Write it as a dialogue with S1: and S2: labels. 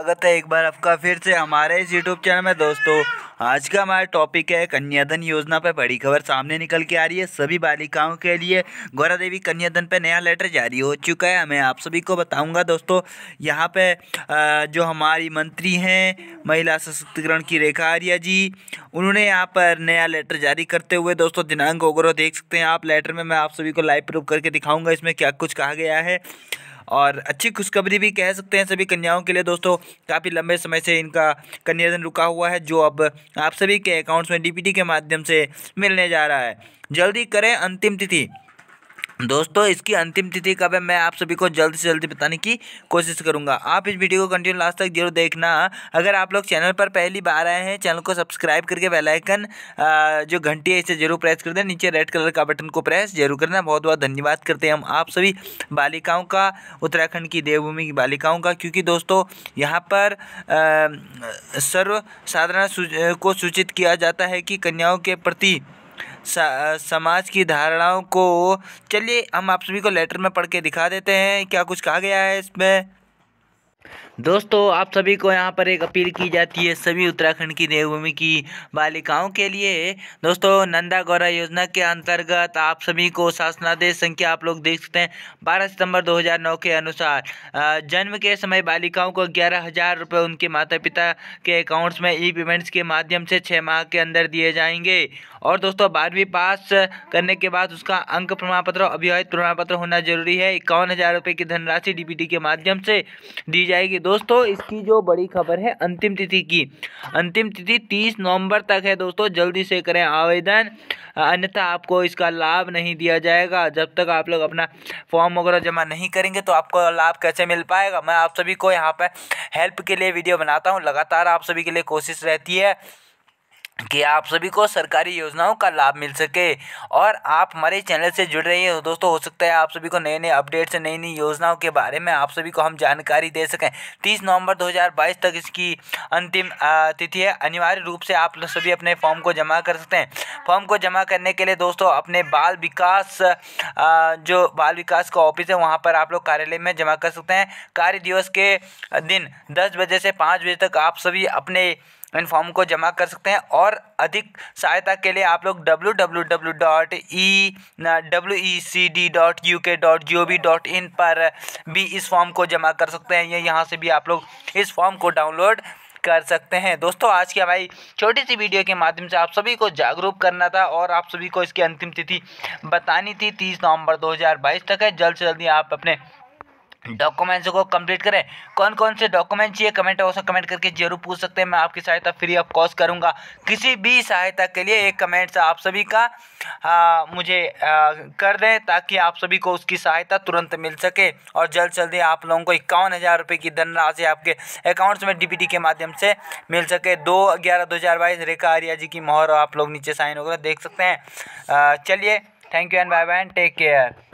S1: स्वागत है एक बार आपका फिर से हमारे इस यूट्यूब चैनल में दोस्तों आज का हमारा टॉपिक है कन्याधन योजना पर बड़ी खबर सामने निकल के आ रही है सभी बालिकाओं के लिए गौरा देवी कन्यादन पर नया लेटर जारी हो चुका है मैं आप सभी को बताऊंगा दोस्तों यहाँ पे जो हमारी मंत्री हैं महिला सशक्तिकरण की रेखा आर्या जी उन्होंने यहाँ पर नया लेटर जारी करते हुए दोस्तों दिनांक वगैरह देख सकते हैं आप लेटर में मैं आप सभी को लाइव प्रूफ करके दिखाऊँगा इसमें क्या कुछ कहा गया है और अच्छी खुशखबरी भी कह सकते हैं सभी कन्याओं के लिए दोस्तों काफ़ी लंबे समय से इनका कन्यादन रुका हुआ है जो अब आप सभी के अकाउंट्स में डीपीटी के माध्यम से मिलने जा रहा है जल्दी करें अंतिम तिथि दोस्तों इसकी अंतिम तिथि कब है मैं आप सभी को जल्द से जल्दी बताने की कोशिश करूंगा आप इस वीडियो को कंटिन्यू लास्ट तक जरूर देखना अगर आप लोग चैनल पर पहली बार आए हैं चैनल को सब्सक्राइब करके बेल आइकन जो घंटी है इसे जरूर प्रेस कर दें नीचे रेड कलर का बटन को प्रेस जरूर करना बहुत बहुत धन्यवाद करते हैं हम आप सभी बालिकाओं का उत्तराखंड की देवभूमि की बालिकाओं का क्योंकि दोस्तों यहाँ पर सर्वसाधारण को सूचित किया जाता है कि कन्याओं के प्रति समाज की धारणाओं को चलिए हम आप सभी को लेटर में पढ़ के दिखा देते हैं क्या कुछ कहा गया है इसमें दोस्तों आप सभी को यहाँ पर एक अपील की जाती है सभी उत्तराखंड की देवभूमि की बालिकाओं के लिए दोस्तों नंदा गौरा योजना के अंतर्गत आप सभी को शासनादेश संख्या आप लोग देख सकते हैं 12 सितंबर 2009 के अनुसार जन्म के समय बालिकाओं को ग्यारह हज़ार रुपये उनके माता पिता के अकाउंट्स में ई पेमेंट्स के माध्यम से छः माह के अंदर दिए जाएंगे और दोस्तों बारहवीं पास करने के बाद उसका अंक प्रमाण पत्र अभिवाहित प्रमाण पत्र होना जरूरी है इक्यावन हज़ार रुपये की धनराशि डी के माध्यम से दी जाए जाएगी दोस्तों इसकी जो बड़ी खबर है अंतिम तिथि की अंतिम तिथि तीस नवंबर तक है दोस्तों जल्दी से करें आवेदन अन्यथा आपको इसका लाभ नहीं दिया जाएगा जब तक आप लोग अपना फॉर्म वगैरह जमा नहीं करेंगे तो आपको लाभ कैसे मिल पाएगा मैं आप सभी को यहाँ पर हेल्प के लिए वीडियो बनाता हूँ लगातार आप सभी के लिए कोशिश रहती है कि आप सभी को सरकारी योजनाओं का लाभ मिल सके और आप हमारे चैनल से जुड़ रही हो दोस्तों हो सकता है आप सभी को नए नए अपडेट्स नई नई योजनाओं के बारे में आप सभी को हम जानकारी दे सकें 30 नवंबर 2022 तक इसकी अंतिम तिथि है अनिवार्य रूप से आप सभी अपने फॉर्म को जमा कर सकते हैं फॉर्म को जमा करने के लिए दोस्तों अपने बाल विकास जो बाल विकास का ऑफिस है वहाँ पर आप लोग कार्यालय में जमा कर सकते हैं कार्य दिवस के दिन दस बजे से पाँच बजे तक आप सभी अपने इन फॉर्म को जमा कर सकते हैं और अधिक सहायता के लिए आप लोग W W W dot E W E C D dot U K dot G O V dot in पर भी इस फॉर्म को जमा कर सकते हैं या यहाँ से भी आप लोग इस फॉर्म को डाउनलोड कर सकते हैं दोस्तों आज की हमारी छोटी सी वीडियो के माध्यम से आप सभी को जागरूक करना था और आप सभी को इसकी अंतिम तिथि बतानी थी तीस नवंबर 2022 तक है जल्द से जल्दी आप अपने डॉक्यूमेंट्स को कंप्लीट करें कौन कौन से डॉक्यूमेंट चाहिए कमेंट बॉक्स में कमेंट करके जरूर पूछ सकते हैं मैं आपकी सहायता फ्री ऑफ कॉस्ट करूंगा किसी भी सहायता के लिए एक कमेंट्स आप सभी का आ, मुझे आ, कर दें ताकि आप सभी को उसकी सहायता तुरंत मिल सके और जल्द जल्दी आप लोगों को इक्यावन हज़ार रुपये की धनराशि आपके अकाउंट्स में डी के माध्यम से मिल सके दो ग्यारह दो हज़ार बाईस रेखा आर्या जी की मोहर आप लोग नीचे साइन वगैरह देख सकते हैं चलिए thank you and bye bye take care